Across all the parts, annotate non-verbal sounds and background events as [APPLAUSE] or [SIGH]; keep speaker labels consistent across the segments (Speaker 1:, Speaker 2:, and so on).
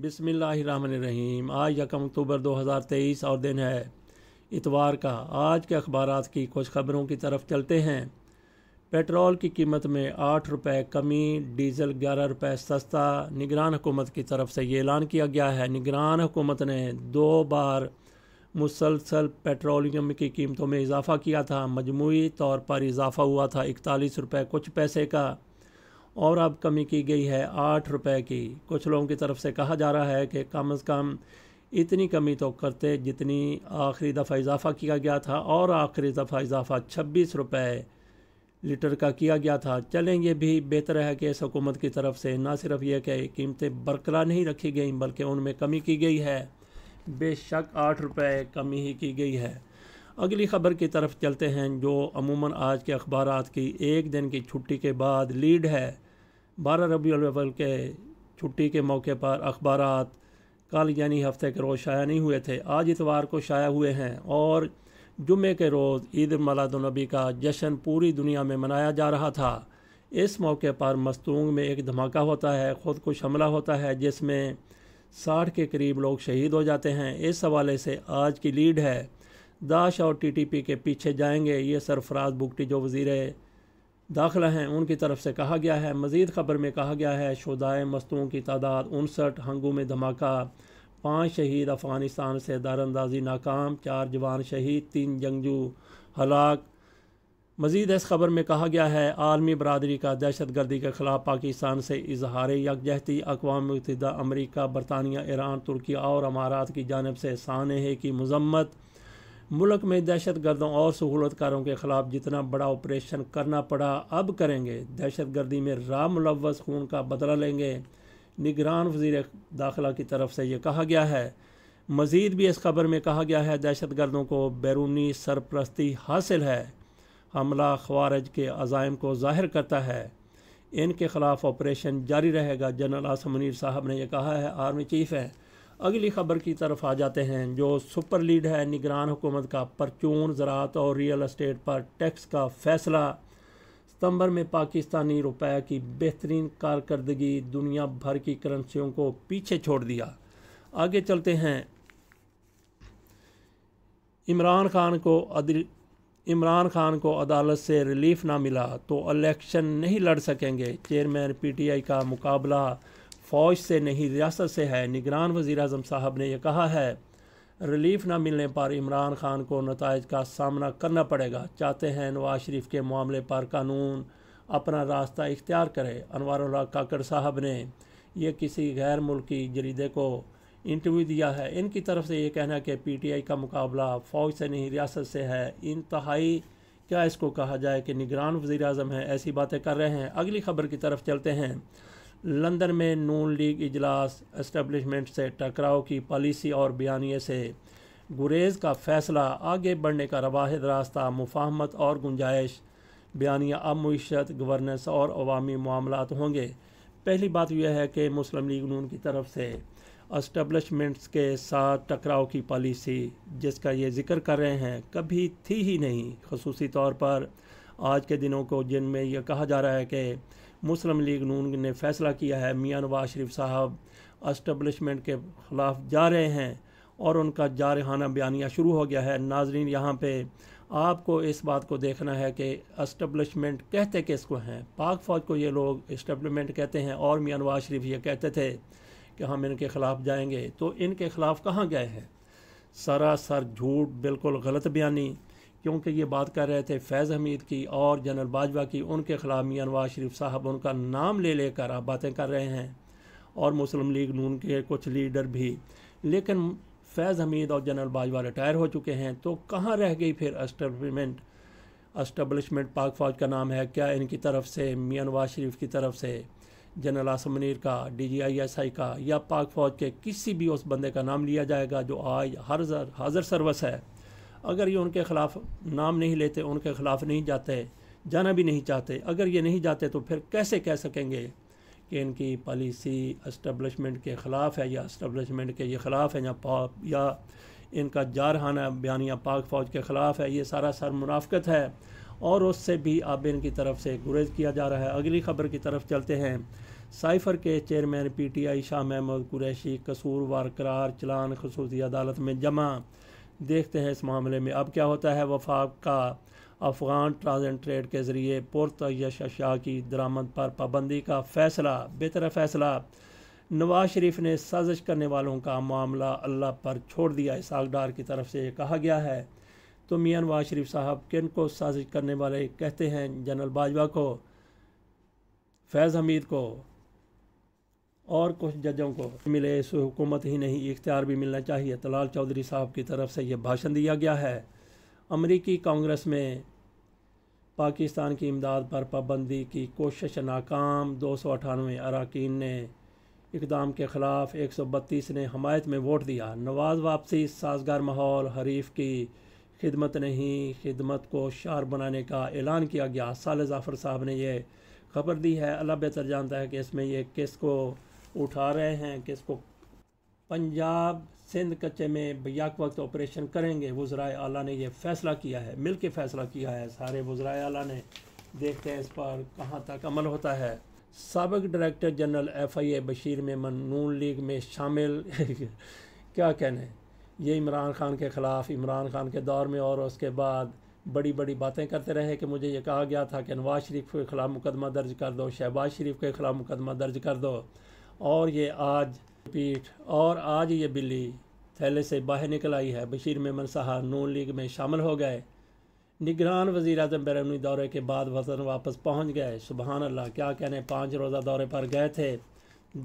Speaker 1: बिसमीम आज यकम अक्टूबर 2023 और दिन है इतवार का आज के अखबार की कुछ खबरों की तरफ चलते हैं पेट्रोल की कीमत में आठ रुपये कमी डीजल ग्यारह रुपये सस्ता निगरान हुकूमत की तरफ से ये ऐलान किया गया है निगरान हुकूमत ने दो बार मुसलसल पेट्रोलियम की कीमतों में इजाफ़ा किया था मजमू तौर पर इजाफ़ा हुआ था इकतालीस रुपये कुछ पैसे का और अब कमी की गई है आठ रुपए की कुछ लोगों की तरफ से कहा जा रहा है कि कम अज़ कम इतनी कमी तो करते जितनी आखिरी दफ़ा इजाफ़ा किया गया था और आखिरी दफ़ा इजाफ़ा छब्बीस रुपये लीटर का किया गया था चलें ये भी बेहतर है कि इस हुकूमत की तरफ से ना सिर्फ यह कि कीमतें बरकरार नहीं रखी गई बल्कि उनमें कमी की गई है बेशक आठ रुपये कमी ही की गई है अगली खबर की तरफ चलते हैं जो अमूमन आज के अखबार की एक दिन की छुट्टी के बाद लीड है बारह रबी अव्वल के छुट्टी के मौके पर अखबार कल यानी हफ्ते के रोज़ शाया नहीं हुए थे आज इतवार को शाया हुए हैं और जुमे के रोज़ ईद मलादुलनबी का जश्न पूरी दुनिया में मनाया जा रहा था इस मौके पर मस्तूंग में एक धमाका होता है खुदकुश हमला होता है जिसमें साठ के करीब लोग शहीद हो जाते हैं इस हवाले से आज की लीड है दाश और टीटीपी के पीछे जाएंगे ये सरफराज बुगटी जो वजीर दाखिला हैं उनकी तरफ से कहा गया है मज़ीद खबर में कहा गया है शुदाय मस्तुओं की तादाद उनसठ हंगों में धमाका पाँच शहीद अफ़गानिस्तान से दारंदाजी नाकाम चार जवान शहीद तीन जंगजू हलाक मज़ीद इस खबर में कहा गया है आर्मी बरदरी का दहशत गर्दी के ख़िलाफ़ पाकिस्तान से इजहार यकजहती अकवा मुतदा अमरीका बरतानिया ईरान तुर्की और अमारात की जानब से सानहे की मजम्मत मुल्क में दहशत गर्दों और सहूलतकारों के ख़िलाफ़ जितना बड़ा ऑपरेशन करना पड़ा अब करेंगे दहशत गर्दी में मुलवस खून का बदला लेंगे निगरान वजीर दाखिला की तरफ से ये कहा गया है मज़ीद भी इस खबर में कहा गया है दहशत गर्दों को बैरूनी सरप्रस्ती हासिल है हमला खवारज के अजायम को ज़ाहिर करता है इनके ख़िलाफ़ ऑपरेशन जारी रहेगा जनरल आसम मुनीर साहब ने यह कहा है आर्मी चीफ़ हैं अगली खबर की तरफ आ जाते हैं जो सुपर लीड है निगरान हुकूमत का परचून ज़रात और रियल इस्टेट पर टैक्स का फैसला सितंबर में पाकिस्तानी रुपये की बेहतरीन कारकर्दगी दुनिया भर की करंसियों को पीछे छोड़ दिया आगे चलते हैं इमरान खान को इमरान खान को अदालत से रिलीफ ना मिला तो इलेक्शन नहीं लड़ सकेंगे चेयरमैन पीटीआई का मुकाबला फ़ौज से नहीं रियासत से है निगरान वज़ी अजम साहब ने यह कहा है रिलीफ ना मिलने पर इमरान खान को नतज का सामना करना पड़ेगा चाहते हैं नवाज शरीफ के मामले पर कानून अपना रास्ता इख्तियार करे अनवर काकड़ साहब ने यह किसी गैर मुल्की जरीदे को इंटरव्यू दिया है इनकी तरफ से ये कहना कि पी टी आई का मुकाबला फ़ौज से नहीं रियासत से है इंतहाई क्या इसको कहा जाए कि निगरान वज़ी अजम हैं ऐसी बातें कर रहे हैं अगली खबर की तरफ चलते हैं लंदन में नून लीग इजलास इस्टबलिशमेंट से टकराव की पॉलिसी और बयानी से गुरेज का फैसला आगे बढ़ने का रवाहद रास्ता मुफाहमत और गुंजाइश बयानिया अब मीशत गवर्नेंस और अवामी मामला होंगे पहली बात यह है कि मुस्लिम लीग नून की तरफ से इस्टबलिशमेंट्स के साथ टकराव की पॉलिसी जिसका ये जिक्र कर रहे हैं कभी थी ही नहीं खसूसी तौर पर आज के दिनों को जिनमें यह कहा जा रहा है कि मुस्लिम लीग नून ने फैसला किया है मियाँ नवाज शरीफ साहब अस्टबलिशमेंट के ख़िलाफ़ जा रहे हैं और उनका जारहाना बयानिया शुरू हो गया है नाजरीन यहाँ पे आपको इस बात को देखना है कि इस्टबलिशमेंट कहते किसको हैं पाक फ़ौज को ये लोग इस्टबलिशमेंट कहते हैं और मियाँ नवाज शरीफ ये कहते थे कि हम इनके ख़िलाफ़ जाएंगे तो इनके ख़िलाफ़ कहाँ गए हैं सरासर झूठ बिल्कुल गलत बयानी क्योंकि ये बात कर रहे थे फैज़ हमीद की और जनरल बाजवा की उनके ख़िलाफ़ मियाँ नवाज शरीफ साहब उनका नाम ले लेकर आप बातें कर रहे हैं और मुस्लिम लीग नून के कुछ लीडर भी लेकिन फैज़ हमीद और जनरल बाजवा रिटायर हो चुके हैं तो कहाँ रह गई फिर अस्टबलमेंट अस्टबलिशमेंट पाक फ़ौज का नाम है क्या इनकी तरफ से मियाँ नवाज शरीफ की तरफ से जनरल आसम मनिर का D G I S I का या पाक फ़ौज के किसी भी उस बंदे का नाम लिया जाएगा जो आज हर हाजिर सर्वस है अगर ये उनके ख़िलाफ़ नाम नहीं लेते उनके ख़िलाफ़ नहीं जाते जाना भी नहीं चाहते अगर ये नहीं जाते तो फिर कैसे कह सकेंगे कि इनकी पॉलिसी इस्टबलिशमेंट के ख़िलाफ़ है या इस्टबलिशमेंट के ये ख़िलाफ़ है या पाप या इनका जारहाना बयानिया पाक फ़ौज के ख़िलाफ़ है ये सारा सर मुनाफ़त है और उससे भी अब इनकी तरफ से गुरेज किया जा रहा है अगली खबर की तरफ चलते हैं साइफर के chairman P T I Shah Mahmood Qureshi कसूरवार करार चलान खसूसी अदालत में जमा देखते हैं इस मामले में अब क्या होता है वफाक का अफ़गान ट्रांजन ट्रेड के ज़रिए पुरतयश शाह की दरामद पर पाबंदी का फ़ैसला बेहतर फ़ैसला नवाज शरीफ ने साजिश करने वालों का मामला अल्लाह पर छोड़ दिया इस डार की तरफ से कहा गया है तो मियाँ नवाज शरीफ साहब किन को साजिश करने वाले कहते हैं जनरल बाजवा को फैज़ हमीद को और कुछ जजों को मिले इस हुकूमत ही नहीं इख्तियार भी मिलना चाहिए तलाल चौधरी साहब की तरफ से यह भाषण दिया गया है अमरीकी कांग्रेस में पाकिस्तान की इमदाद पर पाबंदी की कोशिश नाकाम दो सौ अठानवे अरकान ने इकदाम के ख़िलाफ़ एक सौ बत्तीस ने हमायत में वोट दिया नवाज वापसी साजगार माहौल हरीफ की खिदमत नहीं खिदमत को शार बनाने का ऐलान किया गया साल जाफ़र साहब ने यह खबर दी है अल्लाह बेहतर जानता है कि इसमें यह किस को उठा रहे हैं कि इसको पंजाब सिंध कच्चे में बैक वक्त ऑपरेशन करेंगे वज्राय अला ने यह फैसला किया है मिल के फैसला किया है सारे वज्राय अला ने देखते हैं इस पर कहाँ तक अमल होता है सबक director general F I A Bashir में नून लीग में शामिल [LAUGHS] क्या कहने ये इमरान खान के ख़िलाफ़ इमरान खान के दौर में और उसके बाद बड़ी बड़ी बातें करते रहे कि मुझे ये कहा गया था कि नवाज़ शरीफ के ख़िलाफ़ मुकदमा दर्ज कर दो शहबाज शरीफ के ख़िलाफ़ मुकदमा दर्ज कर दो और ये आज पीठ और आज ये बिल्ली थैले से बाहर निकल आई है बशीर मेमन साहब नून लीग में शामिल हो गए निगरान वजी अजम बैरूनी दौरे के बाद वतन वापस पहुंच गए सुबहान अल्लाह क्या कहने पाँच रोज़ा दौरे पर गए थे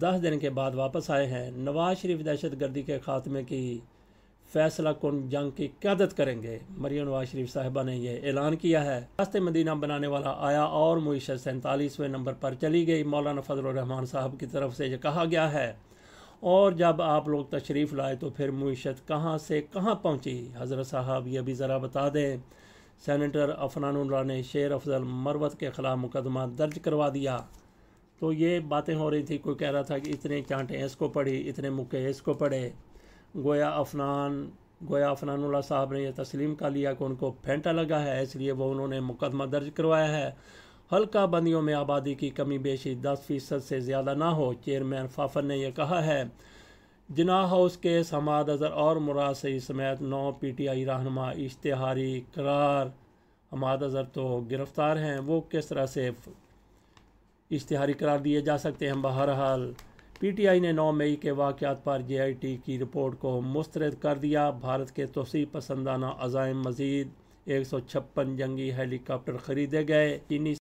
Speaker 1: दस दिन के बाद वापस आए हैं नवाज शरीफ दहशत गर्दी के खात्मे की फैसला कन जंग की क्यादत करेंगे मरियम नवाज शरीफ साहबा ने यह ऐलान किया है रास्ते मदीना बनाने वाला आया और मीशत सैंतालीसवें नंबर पर चली गई मौलाना फजलरहमान साहब की तरफ से यह कहा गया है और जब आप लोग तशरीफ़ लाए तो फिर मीशत कहाँ से कहाँ पहुँची हज़रत साहब ये भी ज़रा बता दें सैनिटर अफनानल्ला ने शेर अफजल मरवत के ख़िलाफ़ मुकदमा दर्ज करवा दिया तो ये बातें हो रही थी कोई कह रहा था कि इतने चांटे इसको पढ़ी इतने मुक्के इसको पढ़े गोया अफनान गोया अफनानुल्ला साहब ने यह तस्लीम कर लिया कि उनको फेंटा लगा है इसलिए वो उन्होंने मुकदमा दर्ज करवाया है हल्का बंदियों में आबादी की कमी बेशी दस फीसद से ज़्यादा ना हो चेयरमैन फाफर ने यह कहा है जिना हाउस केस समाद अजहर और मुराद सही समेत नौ पी टी आई रहनमा इश्तहारी करार हमाद अजहर तो गिरफ़्तार हैं वो किस तरह से इश्तहारी करार दिए जा सकते हैं बहरहाल पीटीआई ने 9 मई के वाक़ात पर जेआईटी की रिपोर्ट को मुस्तरद कर दिया भारत के तोसी पसंदाना अजायम मजीद एक सौ छप्पन जंगी हेलीकॉप्टर खरीदे गए चीनी